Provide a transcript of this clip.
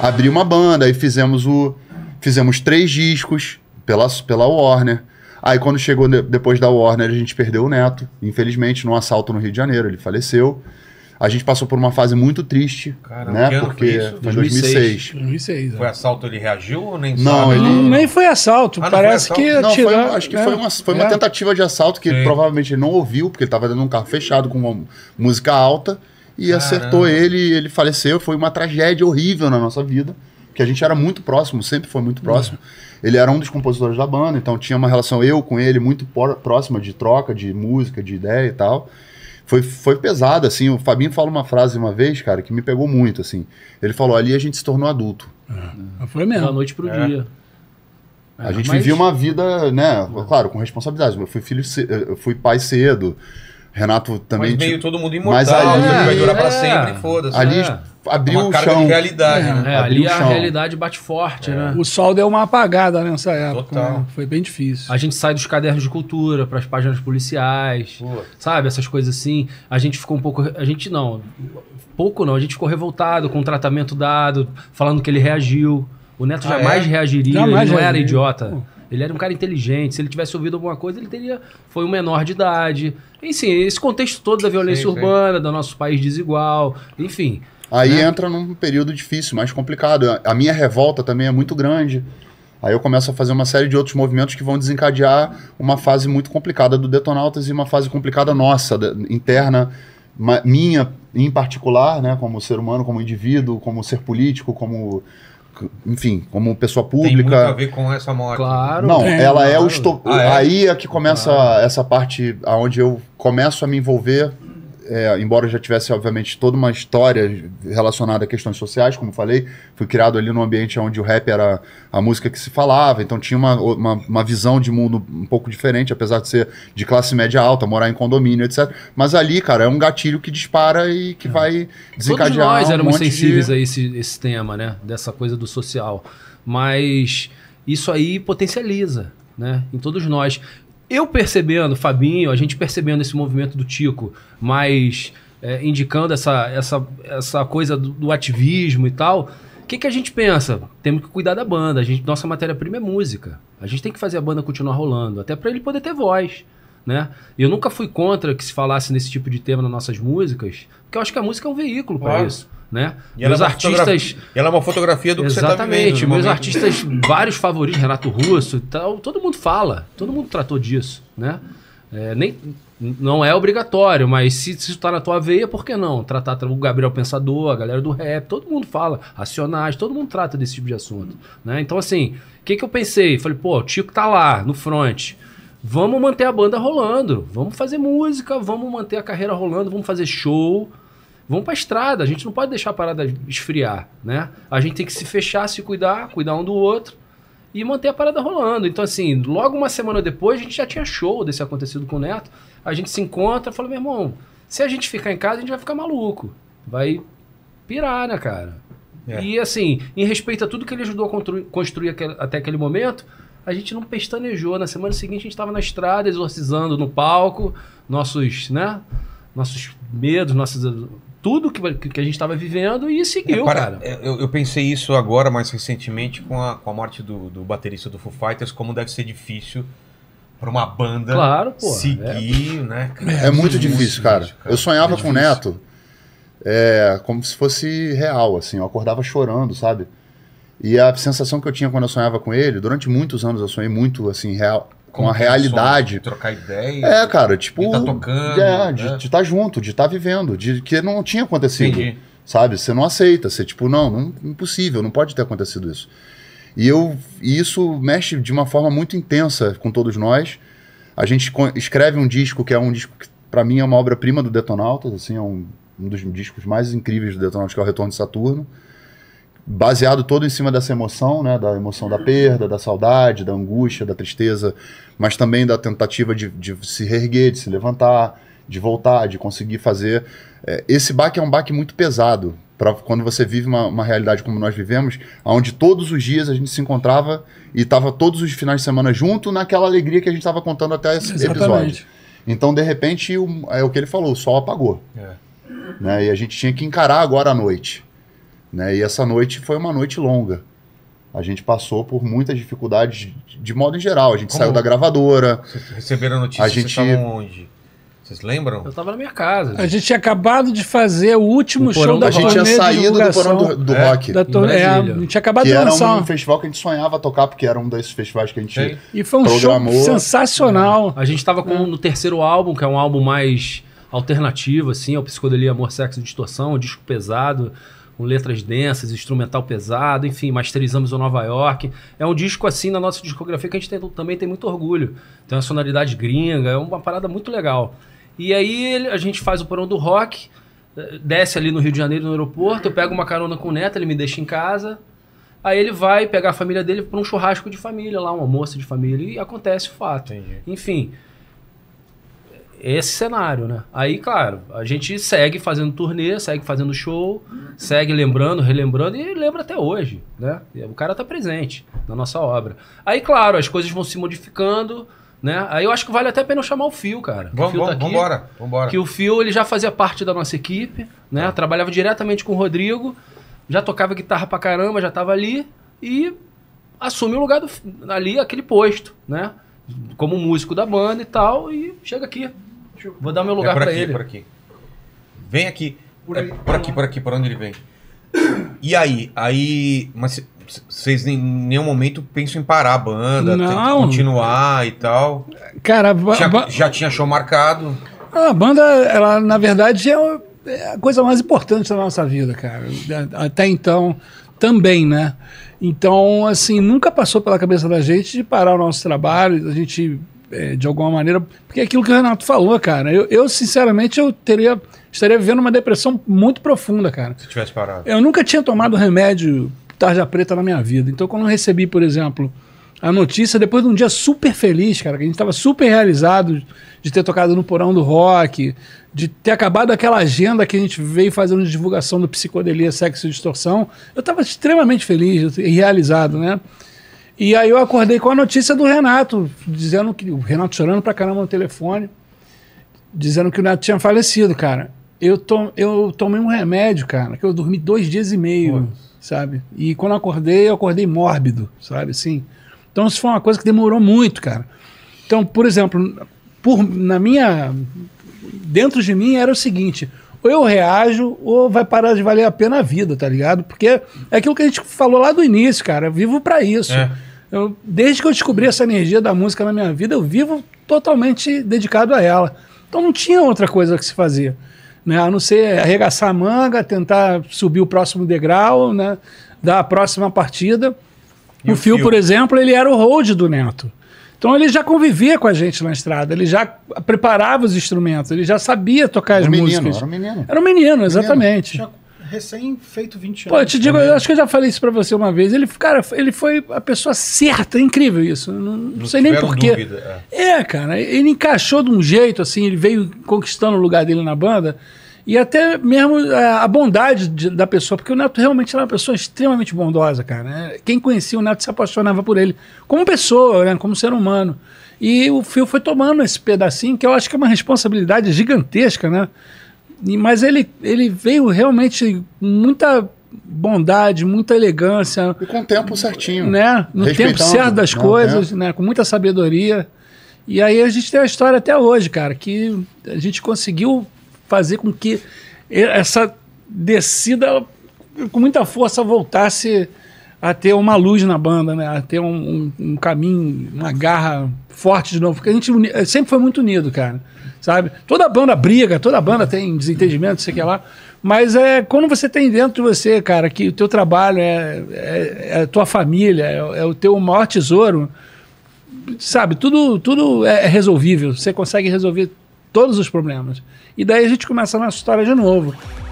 abri uma banda, e fizemos o. Fizemos três discos pela, pela Warner. Aí quando chegou de, depois da Warner, a gente perdeu o neto, infelizmente, num assalto no Rio de Janeiro. Ele faleceu. A gente passou por uma fase muito triste, Caramba, né? Porque isso? foi 2006. 2006. É. Foi assalto, ele reagiu ou nem Não, ele nem foi assalto, ah, parece foi assalto? que foi, acho que é. foi, uma, foi é. uma tentativa de assalto que ele, provavelmente não ouviu, porque ele estava de um carro fechado com uma música alta e Caramba. acertou ele, ele faleceu. Foi uma tragédia horrível na nossa vida, que a gente era muito próximo, sempre foi muito próximo. É. Ele era um dos compositores da banda, então tinha uma relação eu com ele muito próxima de troca de música, de ideia e tal. Foi, foi pesado, assim. O Fabinho fala uma frase uma vez, cara, que me pegou muito, assim. Ele falou: ali a gente se tornou adulto. É. Foi mesmo. Da noite pro é. dia. A é, gente mas... vivia uma vida, né? Claro, com responsabilidade. Eu fui filho, eu fui pai cedo. Renato também. Mas todo mundo imortal, mas ali, é, vai durar pra é, sempre, foda-se. Ali né? é. abriu uma o chão. De realidade, né? É, é, ali a realidade bate forte, é. né? O sol deu uma apagada nessa época. Né? Foi bem difícil. A gente sai dos cadernos de cultura para as páginas policiais, Pô. sabe? Essas coisas assim. A gente ficou um pouco. A gente não. Pouco não. A gente ficou revoltado com o tratamento dado, falando que ele reagiu. O Neto ah, jamais reagiria, jamais ele não reagiria. era idiota. Pô. Ele era um cara inteligente. Se ele tivesse ouvido alguma coisa, ele teria. Foi um menor de idade. Enfim, esse contexto todo da violência sim, urbana, sim. do nosso país desigual, enfim. Aí né? entra num período difícil, mais complicado. A minha revolta também é muito grande. Aí eu começo a fazer uma série de outros movimentos que vão desencadear uma fase muito complicada do Detonautas e uma fase complicada nossa, interna, minha em particular, né, como ser humano, como indivíduo, como ser político, como enfim, como pessoa pública. Tem muito a ver com essa morte. Claro. Não, é, ela claro. é o esto... ah, é? aí é que começa claro. essa parte aonde eu começo a me envolver é, embora já tivesse, obviamente, toda uma história relacionada a questões sociais, como falei, fui criado ali num ambiente onde o rap era a música que se falava, então tinha uma, uma, uma visão de mundo um pouco diferente, apesar de ser de classe média alta, morar em condomínio, etc. Mas ali, cara, é um gatilho que dispara e que é. vai desencadear. Todos nós éramos um sensíveis de... a esse, esse tema, né? Dessa coisa do social. Mas isso aí potencializa, né? Em todos nós. Eu percebendo, Fabinho, a gente percebendo esse movimento do Tico, mas é, indicando essa, essa, essa coisa do, do ativismo e tal, o que, que a gente pensa? Temos que cuidar da banda. A gente, nossa matéria-prima é música. A gente tem que fazer a banda continuar rolando, até para ele poder ter voz. Né? Eu nunca fui contra que se falasse nesse tipo de tema nas nossas músicas, porque eu acho que a música é um veículo para isso. Né? E meus ela é artistas. Ela é uma fotografia do Exatamente. Que você tá vivendo, meus artistas, vários favoritos, Renato Russo e então, tal, todo mundo fala, todo mundo tratou disso. Né? É, nem, não é obrigatório, mas se está na tua veia, por que não? Tratar o Gabriel Pensador, a galera do rap, todo mundo fala, racionais, todo mundo trata desse tipo de assunto. Né? Então, assim, o que, que eu pensei? Falei, pô, o Tico tá lá, no front. Vamos manter a banda rolando, vamos fazer música, vamos manter a carreira rolando, vamos fazer show, vão para a estrada. A gente não pode deixar a parada esfriar, né? A gente tem que se fechar, se cuidar, cuidar um do outro e manter a parada rolando. Então, assim, logo uma semana depois, a gente já tinha show desse acontecido com o Neto. A gente se encontra e fala, meu irmão, se a gente ficar em casa, a gente vai ficar maluco. Vai pirar, né, cara? É. E, assim, em respeito a tudo que ele ajudou a construir, até aquele momento, a gente não pestanejou. Na semana seguinte, a gente estava na estrada, exorcizando no palco, nossos, né? Nossos medos, nossas tudo que, que a gente estava vivendo e seguiu, é, para, cara. É, eu, eu, pensei isso agora, mais recentemente, com a, com a morte do, do baterista do Foo Fighters, como deve ser difícil para uma banda claro, pô, seguir, é. né? Cara, é, é muito difícil, cara. cara. Eu sonhava é com o Neto é, como se fosse real, assim. Eu acordava chorando, sabe? E a sensação que eu tinha quando eu sonhava com ele, durante muitos anos eu sonhei muito, assim, real, com a realidade. trocar ideia. É, cara, tipo. De tá tocando. É, né? de estar tá junto, de estar tá vivendo, de que não tinha acontecido. Entendi. Sabe? Você não aceita, você, tipo, não, não, impossível, não pode ter acontecido isso. E eu, e isso mexe de uma forma muito intensa com todos nós. A gente escreve um disco que é um disco que, para mim, é uma obra-prima do Detonautas, assim, é um, um dos discos mais incríveis do Detonautas, que é o Retorno de Saturno baseado todo em cima dessa emoção, né? Da emoção da perda, da saudade, da angústia, da tristeza, mas também da tentativa de, de se reerguer, de se levantar, de voltar, de conseguir fazer. É, esse baque é um baque muito pesado para quando você vive uma, uma, realidade como nós vivemos, onde todos os dias a gente se encontrava e estava todos os finais de semana junto naquela alegria que a gente estava contando até esse Exatamente. episódio. Então, de repente, o, é o que ele falou, o sol apagou. É. Né? E a gente tinha que encarar agora a noite. Né? E essa noite foi uma noite longa. A gente passou por muitas dificuldades de, de modo em geral. A gente Como? saiu da gravadora. Vocês receberam a notícia a gente... estava onde? Vocês lembram? Eu tava na minha casa. Gente. A gente tinha acabado de fazer o último o show da A gente tinha saído do porão do, do é, rock. Da Torre É, a gente tinha acabado que de lançar. Era um festival que a gente sonhava tocar, porque era um desses festivais que a gente. É. E foi um programou. show sensacional. É. A gente tava no terceiro álbum, que é um álbum mais alternativo, assim, ao é Psicodelia Amor, Sexo e Distorção, um disco pesado com letras densas, instrumental pesado, enfim, masterizamos o Nova York. É um disco assim na nossa discografia que a gente tem, também tem muito orgulho. Tem uma sonoridade gringa, é uma parada muito legal. E aí a gente faz o porão do rock, eh, desce ali no Rio de Janeiro, no aeroporto, eu pego uma carona com o Neto, ele me deixa em casa. Aí ele vai pegar a família dele para um churrasco de família lá, um almoço de família, e acontece o fato. Entendi. Enfim, esse cenário, né? Aí, claro, a gente segue fazendo turnê, segue fazendo show, segue lembrando, relembrando e lembra até hoje, né? E o cara tá presente na nossa obra. Aí, claro, as coisas vão se modificando, né? Aí eu acho que vale até a pena eu chamar o Fio, cara. Vamos, vamos, tá aqui, vambora, Que o Fio, ele já fazia parte da nossa equipe, né? Tá. Trabalhava diretamente com o Rodrigo, já tocava guitarra pra caramba, já tava ali e assume o lugar do, ali, aquele posto, né? Como músico da banda e tal, e chega aqui Vou dar meu lugar é para ele. Por aqui. Vem aqui. Por, é aí, por aqui, por aqui, por onde ele vem. E aí? Aí. Mas vocês em nenhum momento pensam em parar a banda, Não. continuar e tal. Cara, já, já tinha show marcado. Ah, a banda, ela, na verdade, é, é a coisa mais importante da nossa vida, cara. Até então, também, né? Então, assim, nunca passou pela cabeça da gente de parar o nosso trabalho, a gente é, de alguma maneira. Porque é aquilo que o Renato falou, cara. Eu, eu, sinceramente, eu teria. Estaria vivendo uma depressão muito profunda, cara. Se tivesse parado. Eu nunca tinha tomado remédio tarja preta na minha vida. Então, quando eu recebi, por exemplo, a notícia, depois de um dia super feliz, cara, que a gente estava super realizado de ter tocado no Porão do Rock, de ter acabado aquela agenda que a gente veio fazendo de divulgação do Psicodelia, Sexo e Distorção, eu estava extremamente feliz e realizado, né? E aí eu acordei com a notícia do Renato, dizendo que. O Renato chorando pra caramba no telefone, dizendo que o Neto tinha falecido, cara. Eu, to, eu tomei um remédio, cara, que eu dormi dois dias e meio, sabe? E quando eu acordei, eu acordei mórbido, sabe? Assim. Então isso foi uma coisa que demorou muito, cara. Então, por exemplo, por, na minha. Dentro de mim era o seguinte: ou eu reajo, ou vai parar de valer a pena a vida, tá ligado? Porque é aquilo que a gente falou lá do início, cara. Eu vivo para isso. É. Eu, desde que eu descobri essa energia da música na minha vida, eu vivo totalmente dedicado a ela. Então não tinha outra coisa que se fazia. Né? A não ser arregaçar a manga, tentar subir o próximo degrau, né? dar a próxima partida. E o, o Phil, por exemplo, ele era o hold do Neto. Então ele já convivia com a gente na estrada, ele já preparava os instrumentos, ele já sabia tocar era as menino, músicas. Era um menino. Era um menino, exatamente. Menino. Tinha recém feito 20 anos. Pô, eu te digo, eu acho que eu já falei isso para você uma vez. Ele, cara, ele foi a pessoa certa, é incrível isso. Não, não sei nem porquê. É. é, cara, ele encaixou de um jeito assim, ele veio conquistando o lugar dele na banda e até mesmo é, a bondade de, da pessoa, porque o Neto realmente era uma pessoa extremamente bondosa, cara. Né? Quem conhecia o Neto se apaixonava por ele, como pessoa, né? como ser humano. E o Fio foi tomando esse pedacinho, que eu acho que é uma responsabilidade gigantesca, né? E, mas ele, ele veio realmente muita bondade, muita elegância. E com o tempo certinho. Né? No tempo certo das né? coisas, né? com muita sabedoria. E aí a gente tem a história até hoje, cara, que a gente conseguiu fazer com que essa descida com muita força voltasse a ter uma luz na banda, né? A ter um, um, um, caminho, uma garra forte de novo. Porque a gente eh, sempre foi muito unido, cara. Sabe? Toda banda briga, toda banda tem desentendimento, sei que lá. Mas é quando você tem dentro de você, cara, que o teu trabalho é, é, é a tua família, é, é, o teu maior tesouro, sabe? Tudo, tudo é, é resolvível. Você consegue resolver todos os problemas. E daí a gente começa a nossa história de novo.